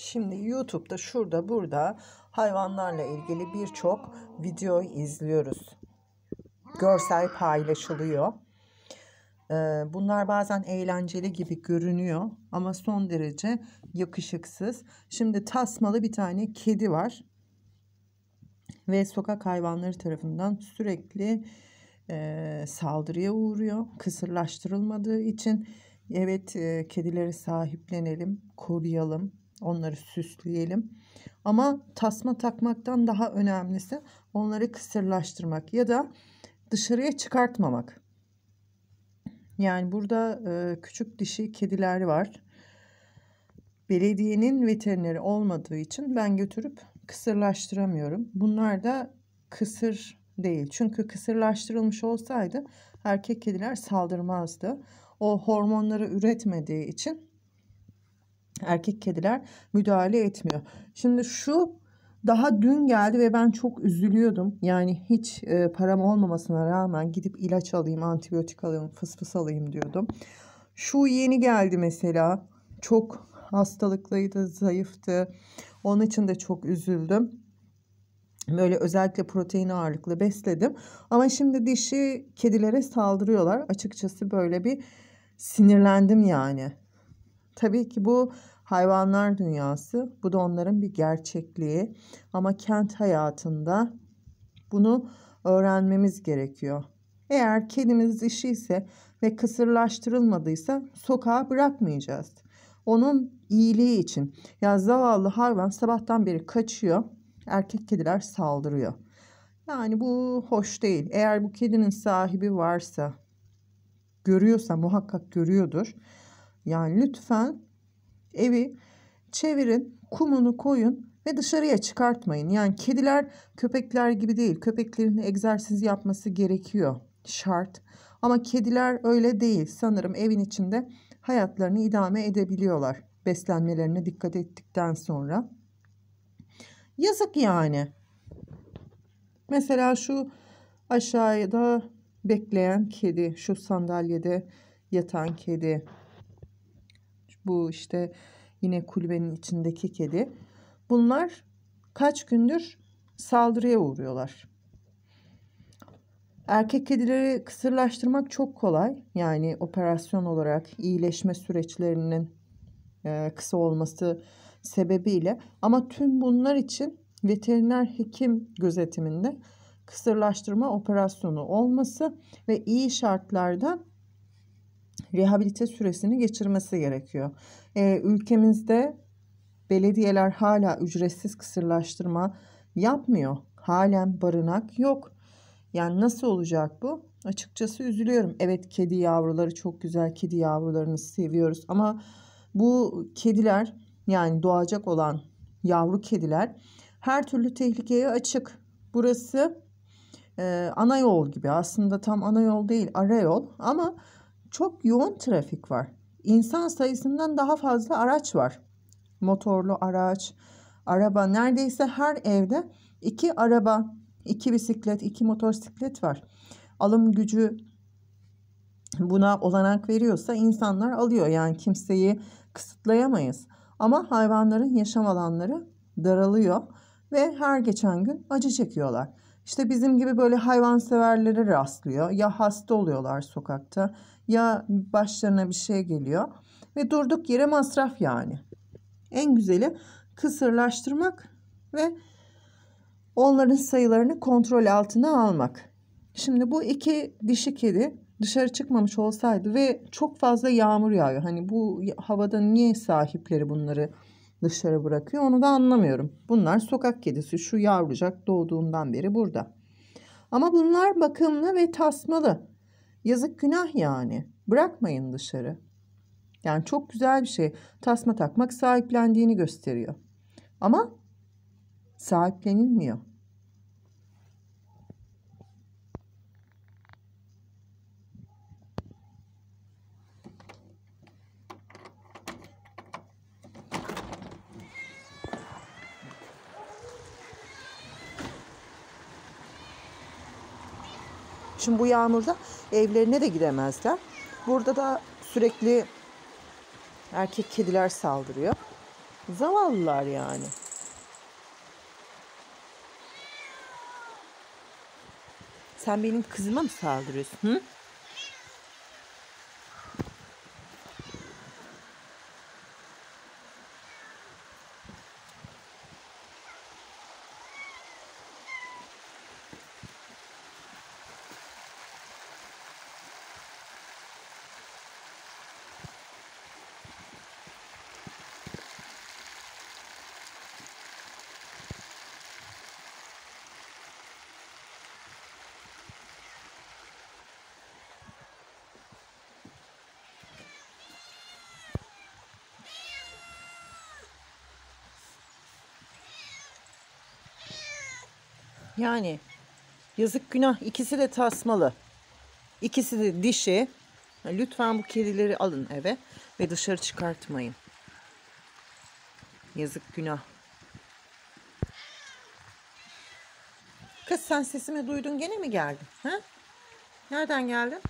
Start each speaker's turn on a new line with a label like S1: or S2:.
S1: Şimdi YouTube'da şurada burada hayvanlarla ilgili birçok video izliyoruz. Görsel paylaşılıyor. Ee, bunlar bazen eğlenceli gibi görünüyor ama son derece yakışıksız. Şimdi tasmalı bir tane kedi var ve sokak hayvanları tarafından sürekli e, saldırıya uğruyor. Kısırlaştırılmadığı için evet e, kedilere sahiplenelim, koruyalım. Onları süsleyelim. Ama tasma takmaktan daha önemlisi onları kısırlaştırmak ya da dışarıya çıkartmamak. Yani burada e, küçük dişi kediler var. Belediyenin veterineri olmadığı için ben götürüp kısırlaştıramıyorum. Bunlar da kısır değil. Çünkü kısırlaştırılmış olsaydı erkek kediler saldırmazdı. O hormonları üretmediği için erkek kediler müdahale etmiyor. Şimdi şu daha dün geldi ve ben çok üzülüyordum. Yani hiç e, param olmamasına rağmen gidip ilaç alayım, antibiyotik alayım, fısfıs alayım diyordum. Şu yeni geldi mesela. Çok hastalıklıydı, zayıftı. Onun için de çok üzüldüm. Böyle özellikle protein ağırlıklı besledim. Ama şimdi dişi kedilere saldırıyorlar. Açıkçası böyle bir sinirlendim yani. Tabii ki bu hayvanlar dünyası. Bu da onların bir gerçekliği. Ama kent hayatında bunu öğrenmemiz gerekiyor. Eğer kedimiz dişi ise ve kısırlaştırılmadıysa sokağa bırakmayacağız. Onun iyiliği için. Ya zavallı hayvan sabahtan beri kaçıyor. Erkek kediler saldırıyor. Yani bu hoş değil. Eğer bu kedinin sahibi varsa, görüyorsa muhakkak görüyordur yani lütfen evi çevirin, kumunu koyun ve dışarıya çıkartmayın. Yani kediler köpekler gibi değil. Köpeklerin egzersiz yapması gerekiyor. Şart. Ama kediler öyle değil. Sanırım evin içinde hayatlarını idame edebiliyorlar. Beslenmelerine dikkat ettikten sonra. Yazık yani. Mesela şu aşağıda bekleyen kedi, şu sandalyede yatan kedi bu işte yine kulübenin içindeki kedi. Bunlar kaç gündür saldırıya uğruyorlar. Erkek kedileri kısırlaştırmak çok kolay. Yani operasyon olarak iyileşme süreçlerinin e, kısa olması sebebiyle ama tüm bunlar için veteriner hekim gözetiminde kısırlaştırma operasyonu olması ve iyi şartlarda rehabilite süresini geçirmesi gerekiyor. E, ülkemizde belediyeler hala ücretsiz kısırlaştırma yapmıyor. Halen barınak yok. Yani nasıl olacak bu? Açıkçası üzülüyorum. Evet kedi yavruları çok güzel. Kedi yavrularını seviyoruz ama bu kediler yani doğacak olan yavru kediler her türlü tehlikeye açık. Burası e, ana yol gibi aslında tam ana yol değil ara yol ama çok yoğun trafik var. İnsan sayısından daha fazla araç var. Motorlu araç, araba neredeyse her evde iki araba, iki bisiklet, iki motosiklet var. Alım gücü buna olanak veriyorsa insanlar alıyor. Yani kimseyi kısıtlayamayız. Ama hayvanların yaşam alanları daralıyor ve her geçen gün acı çekiyorlar. İşte bizim gibi böyle hayvanseverlere rastlıyor. Ya hasta oluyorlar sokakta ya başlarına bir şey geliyor. Ve durduk yere masraf yani. En güzeli kısırlaştırmak ve onların sayılarını kontrol altına almak. Şimdi bu iki dişi kedi dışarı çıkmamış olsaydı ve çok fazla yağmur yağıyor. Hani bu havada niye sahipleri bunları dışarı bırakıyor onu da anlamıyorum. Bunlar sokak kedisi şu yavrucak doğduğundan beri burada. Ama bunlar bakımlı ve tasmalı. Yazık günah yani. Bırakmayın dışarı. Yani çok güzel bir şey. Tasma takmak sahiplendiğini gösteriyor. Ama sahiplenilmiyor. için bu yağmurda evlerine de giremezler. Burada da sürekli erkek kediler saldırıyor. Zavallılar yani. Sen benim kızıma mı saldırıyorsun? Hı? Yani yazık günah ikisi de tasmalı. İkisi de dişi. Lütfen bu kedileri alın eve ve dışarı çıkartmayın. Yazık günah. Kız sen sesimi duydun gene mi geldin? Ha? Nereden geldin?